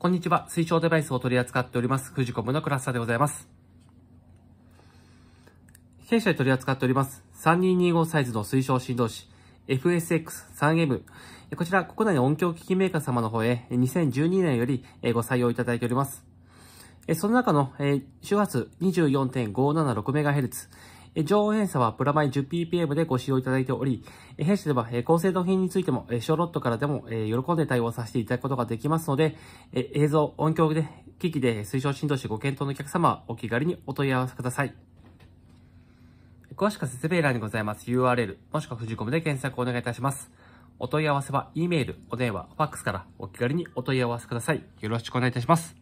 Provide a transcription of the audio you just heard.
こんにちは。推奨デバイスを取り扱っております、フジコムのクラスターでございます。弊社で取り扱っております、3225サイズの推奨振動子、FSX3M。こちら、国内の音響機器メーカー様の方へ、2012年よりご採用いただいております。その中の周波数 24.576MHz、上演差はプラマイ 10ppm でご使用いただいており、弊社では高精度品についても小ロットからでも喜んで対応させていただくことができますので、映像、音響で、機器で推奨振動しご検討のお客様はお気軽にお問い合わせください。詳しくは説明欄にございます URL、もしくはフジコムで検索をお願いいたします。お問い合わせは、E メール、お電話、ファックスからお気軽にお問い合わせください。よろしくお願いいたします。